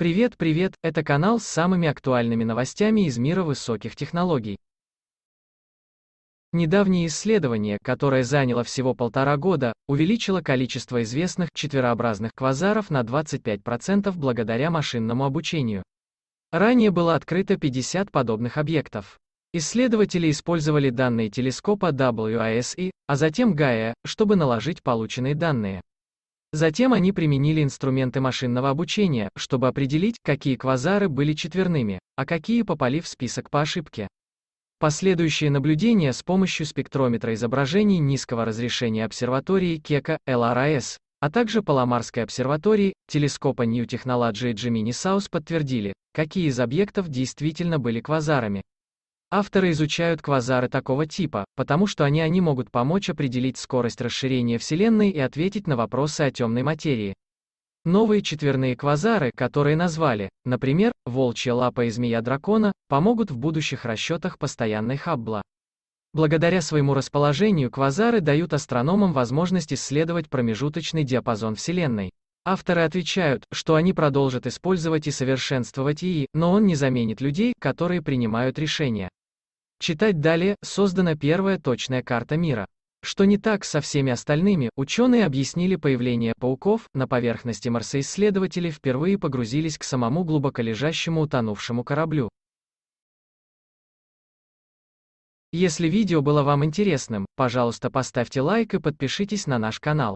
Привет, привет, это канал с самыми актуальными новостями из мира высоких технологий. Недавнее исследование, которое заняло всего полтора года, увеличило количество известных четверообразных квазаров на 25% благодаря машинному обучению. Ранее было открыто 50 подобных объектов. Исследователи использовали данные телескопа WISE, а затем Гая, чтобы наложить полученные данные. Затем они применили инструменты машинного обучения, чтобы определить, какие квазары были четверными, а какие попали в список по ошибке. Последующие наблюдения с помощью спектрометра изображений низкого разрешения обсерватории Кека, ЛРАС, а также Паломарской обсерватории, телескопа New Technology Gemini South подтвердили, какие из объектов действительно были квазарами, Авторы изучают квазары такого типа, потому что они, они могут помочь определить скорость расширения Вселенной и ответить на вопросы о темной материи. Новые четверные квазары, которые назвали, например, волчья лапа и змея дракона, помогут в будущих расчетах постоянной Хаббла. Благодаря своему расположению квазары дают астрономам возможность исследовать промежуточный диапазон Вселенной. Авторы отвечают, что они продолжат использовать и совершенствовать ИИ, но он не заменит людей, которые принимают решения. Читать далее, создана первая точная карта мира. Что не так со всеми остальными, ученые объяснили появление пауков, на поверхности Марса исследователи впервые погрузились к самому глубоколежащему утонувшему кораблю. Если видео было вам интересным, пожалуйста поставьте лайк и подпишитесь на наш канал.